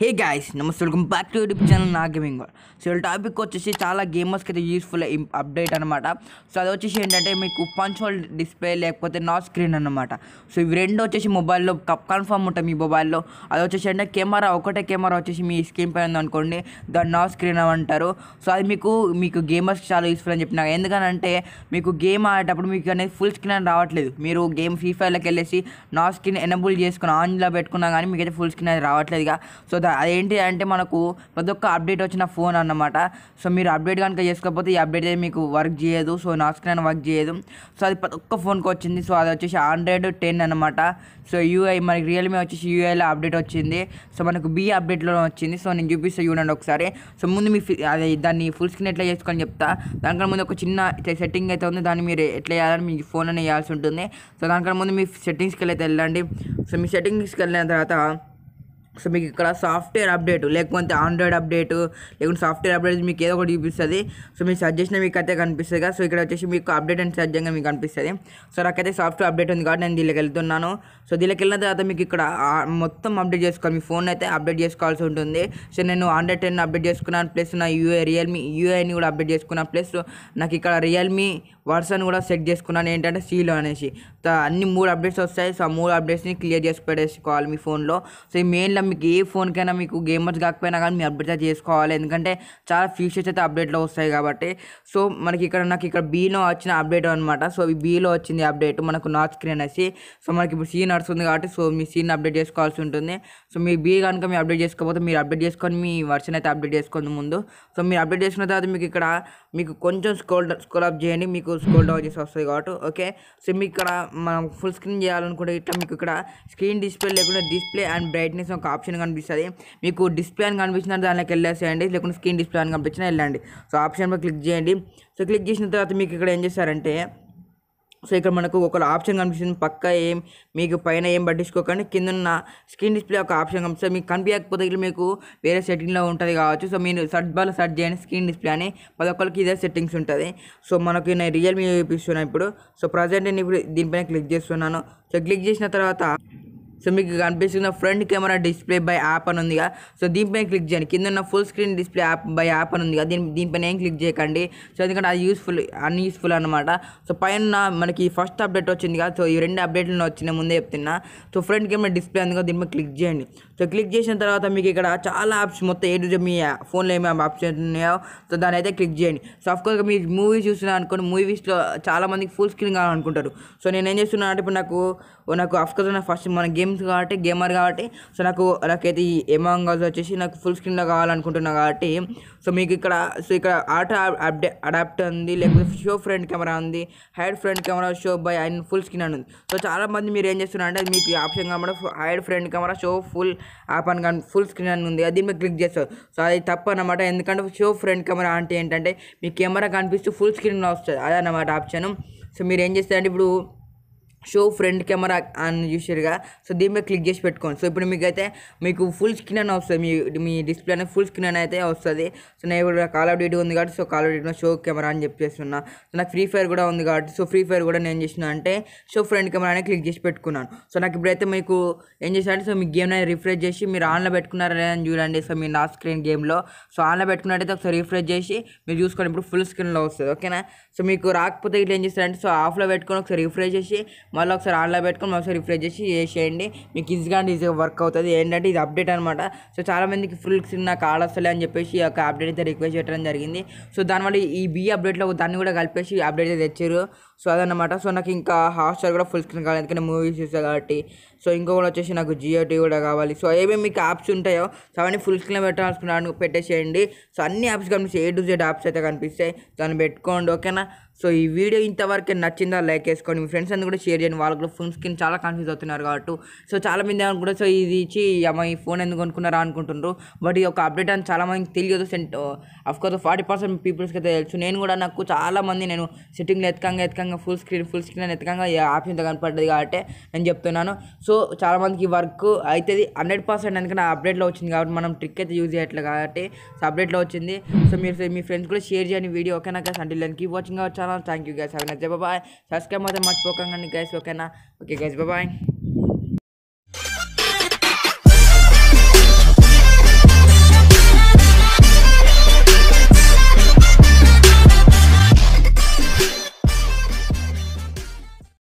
హే guys నమస్తే welcome back to YouTube channel నా gaming so topic వచ్చేసి చాలా గేమర్స్కి అయితే యూస్ఫుల్ అప్డేట్ అనమాట సో అది వచ్చేసి ఏంటంటే మీకు పంచ్ హోల్డ్ డిస్ప్లే లేకపోతే నా స్క్రీన్ అనమాట సో ఇవి రెండు వచ్చేసి మొబైల్లో కప్ కన్ఫర్మ్ ఉంటాయి మీ మొబైల్లో అది వచ్చేసి అంటే కెమెరా ఒకటే కెమెరా వచ్చేసి మీ స్క్రీన్ పైన ఉందనుకోండి దాన్ని నా స్క్రీన్ అంటారు సో అది మీకు మీకు గేమర్స్కి చాలా యూస్ఫుల్ అని చెప్పినా ఎందుకనంటే మీకు గేమ్ ఆడేటప్పుడు మీకు అనేది ఫుల్ స్క్రీన్ అని రావట్లేదు మీరు గేమ్ ఫ్రీ ఫైర్లోకి వెళ్ళేసి నా స్క్రీన్ ఎనబుల్ చేసుకుని ఆన్లో పెట్టుకున్నా కానీ మీకైతే ఫుల్ స్క్రీన్ అనేది రావట్లేదుగా సో అదేంటి అంటే మనకు ప్రతి ఒక్క అప్డేట్ వచ్చిన ఫోన్ అన్నమాట సో మీరు అప్డేట్ కనుక చేసుకోకపోతే ఈ అప్డేట్ అయితే మీకు వర్క్ చేయదు సో నా స్క్రీన్ వర్క్ చేయదు సో అది ప్రతి ఒక్క ఫోన్కి వచ్చింది సో అది వచ్చేసి ఆండ్రాయిడ్ టెన్ అనమాట సో యూఐ మనకి రియల్మీ వచ్చేసి యూఐలో అప్డేట్ వచ్చింది సో మనకు బి అప్డేట్లో వచ్చింది సో నేను చూపిస్తే చూడండి ఒకసారి సో ముందు మీ అది దాన్ని ఫుల్ స్క్రీన్ ఎట్లా చేసుకొని చెప్తా దానికన్నా ముందు ఒక చిన్న సెట్టింగ్ అయితే ఉంది దాన్ని మీరు ఎట్లా చేయాలని మీ ఫోన్ అనేది చేయాల్సి ఉంటుంది సో దానికన్నా ముందు మీ సెట్టింగ్స్కి అయితే వెళ్ళండి సో మీ సెట్టింగ్స్కి వెళ్ళిన తర్వాత సో మీకు ఇక్కడ సాఫ్ట్వేర్ అప్డేట్ లేకపోతే ఆండ్రాయిడ్ అప్డేట్ లేకుంటే సాఫ్ట్వేర్ అప్డేట్ మీకు ఏదో ఒకటి చూపిస్తుంది సో మీరు సెర్చ్ మీకు అయితే కనిపిస్తుంది కదా సో ఇక్కడ వచ్చేసి మీకు అప్డేట్ అండ్ సజ్జంగా మీకు కనిపిస్తుంది సో నాకైతే సాఫ్ట్వేర్ అప్డేట్ ఉంది కాబట్టి నేను దీనికి వెళ్తున్నాను సో దీనికి వెళ్ళిన తర్వాత మీకు ఇక్కడ మొత్తం అప్డేట్ చేసుకోవాలి మీ ఫోన్ అయితే అప్డేట్ చేసుకోవాల్సి ఉంటుంది సో నేను ఆండ్రాయిడ్ టెన్ అప్డేట్ చేసుకున్నాను ప్లస్ నా యూఏ రియల్మీ యూఏని కూడా అప్డేట్ చేసుకున్నాను ప్లస్ నాకు ఇక్కడ రియల్మీ వర్షన్ కూడా సెట్ చేసుకున్నాను ఏంటంటే సీలో అనేసి అన్ని మూడు అప్డేట్స్ వస్తాయి సో ఆ మూడు అప్డేట్స్ని క్లియర్ చేసి పెట్టేసుకోవాలి మీ ఫోన్లో సో ఈ మెయిన్లో మీ గే ఫోన్ కైనా మీకు గేమర్స్ కావకపోయినా గాని మీ అప్డేట్ చేసుకోవాలి ఎందుకంటే చాలా ఫీచర్స్ అయితే అప్డేట్ లో వస్తాయి కాబట్టి సో మనకి ఇక్కడ నాకు ఇక్కడ బి లో వచ్చే అప్డేట్ అన్నమాట సో ఈ బి లో వచ్చింది అప్డేట్ మనకు నార్త్ స్క్రీన్ వచ్చే సో మనకి ఇప్పుడు సి నార్త్ ఉంది కాబట్టి సో మీ సిన్ అప్డేట్ చేసుకోవాల్సి ఉంటుంది సో మీ బి గనుక మీ అప్డేట్ చేసుకోవకపోతే మీ అప్డేట్ చేసుకుని మీ వర్షన్ అయితే అప్డేట్ చేసుకున్న ముందు సో మీరు అప్డేట్ చేసిన తర్వాత మీకు ఇక్కడ మీకు కొంచెం స్కోల్డ స్కోలాప్ చేయండి మీకు స్కోల్డ వచ్చేస్తాయి కారు ఓకే సో ఇక్కడ మనం ఫుల్ స్క్రీన్ చేయాలనుకుంటే ఇట్లా మీకు ఇక్కడ స్క్రీన్ డిస్ప్లే లేకుండా డిస్ప్లే అండ్ బ్రైట్‌నెస్ ఆ ఆప్షన్ కనిపిస్తుంది మీకు డిస్ప్లే అని కనిపించిన దానికి వెళ్ళేసేయండి లేకుంటే స్క్రీన్ డిస్ప్లే అని కనిపించినా వెళ్ళండి సో ఆప్షన్పై క్లిక్ చేయండి సో క్లిక్ చేసిన తర్వాత మీకు ఇక్కడ ఏం చేస్తారంటే సో ఇక్కడ మనకు ఒక ఆప్షన్ కనిపిస్తుంది పక్క ఏం మీకు పైన ఏం పట్టించుకోకండి కింద ఉన్న స్క్రీన్ డిస్ప్లే ఒక ఆప్షన్ కనిపిస్తుంది మీకు కనిపించకపోతే మీకు వేరే సెట్టింగ్లో ఉంటుంది కావచ్చు సో మీరు సర్చ్ బాల్ సర్చ్ చేయండి స్క్రీన్ డిస్ప్లే అని పది ఒక్కరికి ఇదే సెట్టింగ్స్ ఉంటుంది సో మనకి నేను రియల్మీ చూపిస్తున్నాను ఇప్పుడు సో ప్రజెంట్ నేను ఇప్పుడు దీనిపైన క్లిక్ చేస్తున్నాను సో క్లిక్ చేసిన తర్వాత మీకు గన్ బేసిన front camera display by app అనుందిగా సో దీంట్లో క్లిక్ చేయండి కింద ఉన్న full screen display app by app అనుందిగా దీన్ దీన్పన ఏం క్లిక్ చేయకండి సో ఎందుకంటే అది యూస్ఫుల్ అన్ యూస్ఫుల్ అన్నమాట సో పైనున్న మనకి ఫస్ట్ అప్డేట్ వచ్చిందిగా సో ఈ రెండు అప్డేట్లు వచ్చిన ముందే చెప్తున్నా సో ఫ్రంట్ కెమెరా డిస్ప్లే అనుందిగా దీంట్లో క్లిక్ చేయండి సో క్లిక్ చేసిన తర్వాత మీకు ఇక్కడ చాలా ఆప్షన్ మొత్తం ఏడు జమీ ఫోన్ లో ఏమ ఆప్షన్ ఉన్నాయి సో దానైతే క్లిక్ చేయండి సో ఆఫ్కో మీరు మూవీ చూస్తున్నారు అనుకోండి మూవీస్ లో చాలా మంది ఫుల్ స్క్రీన్ గా అనుకుంటారు సో నేను ఏం చేస్తున్నానంటే ఇప్పుడు నాకు నాకు ఆఫ్కోదన ఫస్ట్ మనం గేమ్ గేమింగ్స్ కాబట్టి గేమర్ కాబట్టి సో నాకు నాకైతే ఈ ఎమాంగ్ వచ్చేసి నాకు ఫుల్ స్క్రీన్లో కావాలనుకుంటున్నాను కాబట్టి సో మీకు ఇక్కడ సో ఇక్కడ ఆట అప్డే అడాప్ట్ ఉంది లేకపోతే షో ఫ్రంట్ కెమెరా ఉంది hide front camera show by and full screen అని ఉంది సో చాలామంది మీరు ఏం చేస్తున్నారంటే అది మీకు ఆప్షన్ కాబట్టి hide front camera show full app అని కానీ ఫుల్ స్క్రీన్ అని ఉంది అది మీరు క్లిక్ చేస్తారు సో అది తప్పు అనమాట ఎందుకంటే షో ఫ్రంట్ కెమెరా అంటే ఏంటంటే మీ కెమెరా కనిపిస్తూ ఫుల్ స్క్రీన్లో వస్తుంది అదనమాట ఆప్షన్ సో మీరు ఏం చేస్తారంటే ఇప్పుడు షో ఫ్రంట్ కెమెరా అని చూసారుగా సో దీని మీద క్లిక్ చేసి పెట్టుకోండి సో ఇప్పుడు మీకు అయితే మీకు ఫుల్ స్క్రీన్ అని వస్తుంది మీ మీ డిస్ప్లే అనేది ఫుల్ స్క్రీన్ అని అయితే వస్తుంది సో నేను ఇప్పుడు కాల్ ఆఫ్ డ్యూటీ ఉంది కాబట్టి so Call of Duty show camera అని చెప్పేస్తున్నా సో నాకు ఫ్రీ ఫైర్ కూడా ఉంది కాబట్టి సో ఫ్రీ ఫైర్ కూడా నేను చేసిన అంటే షో ఫ్రంట్ కెమెరా అనేది క్లిక్ చేసి పెట్టుకున్నాను సో నాకు ఇప్పుడైతే మీకు ఏం చేశానంటే సో మీ గేమ్ అనేది రిఫ్రెష్ చేసి మీరు ఆన్లో పెట్టుకున్నారా లేదని చూడండి సో మీ నా స్క్రీన్ గేమ్లో సో ఆన్లో పెట్టుకున్నట్టయితే ఒకసారి రిఫ్రెష్ చేసి మీరు చూసుకోండి ఇప్పుడు ఫుల్ స్క్రీన్లో వస్తుంది ఓకేనా సో మీకు రాకపోతే ఇట్లా ఏం చేస్తారంటే సో ఆఫ్లో పెట్టుకొని ఒకసారి రిఫ్రెష్ చేసి మళ్ళీ ఒకసారి ఆన్లో పెట్టుకొని ఒకసారి రిఫ్రెష్ చేసి చేసేయండి మీకు ఈజీగా ఈజీగా వర్క్ అవుతుంది ఏంటంటే ఇది అప్డేట్ అనమాట సో చాలామందికి ఫుల్ స్క్రీన్ నాకు ఆడొస్తలే అని చెప్పేసి ఒక అప్డేట్ అయితే రిక్వెస్ట్ చేయడం జరిగింది సో దానివల్ల ఈ బి అప్డేట్లో దాన్ని కూడా కలిపేసి అప్డేట్ అయితే తెచ్చారు సో అదనమాట సో నాకు ఇంకా హాస్టల్ కూడా ఫుల్ స్క్రీన్ కావాలి ఎందుకంటే మూవీస్ చూస్తాను కాబట్టి సో ఇంకొకటి వచ్చేసి నాకు జియోటీ కూడా కావాలి సో ఏమేమి మీకు యాప్స్ ఉంటాయో సో అవన్నీ ఫుల్ స్క్రీన్ పెట్టాలనుకున్నాను పెట్టేసేయండి సో అన్ని యాప్స్ కనిపిస్తాయి ఏ టు జెడ్ యాప్స్ అయితే కనిపిస్తాయి దాన్ని పెట్టుకోండి ఓకేనా సో ఈ వీడియో ఇంతవరకు నచ్చిందా లైక్ వేసుకోండి మీ ఫ్రెండ్స్ అందరూ కూడా షేర్ చేయండి వాళ్ళు కూడా ఫోన్ స్క్రీన్ చాలా కన్ఫ్యూజ్ అవుతున్నారు కాబట్టి సో చాలామంది కూడా సో ఇది ఇచ్చి అమ్మాయి ఫోన్ ఎందుకు కొనుక్కున్నారా అనుకుంటున్నారు బట్ ఈ యొక్క అప్డేట్ అని చాలా మందికి తెలియదు సెంట్ కోర్స్ ఫార్టీ పర్సెంట్ పీపుల్స్కి అయితే తెలుసు నేను కూడా నాకు చాలామంది నేను సిట్టింగ్లో ఎతకంగా ఎతకంగా ఫుల్ స్క్రీన్ ఫుల్ స్క్రీన్ ఎతకంగా ఆప్షన్ ఇంత కనపడ్డది కాబట్టి నేను చెప్తున్నాను సో చాలామందికి వర్క్ అయితే హండ్రెడ్ పర్సెంట్ ఎందుకంటే అప్డేట్లో వచ్చింది కాబట్టి మనం ట్రిక్ అయితే యూజ్ చేయట్లేదు కాబట్టి సో అప్డేట్లో వచ్చింది సో మీరు మీ ఫ్రెండ్స్ కూడా షేర్ చేయండి వీడియో ఓకేనా కదా సంటిల్ కీప్ వాచింగ్ కావచ్చు channel. Thank you guys. Have a nice day. Bye bye. Subscribe more than much. Pokangan guys. Okay, na. Okay, guys. Bye bye.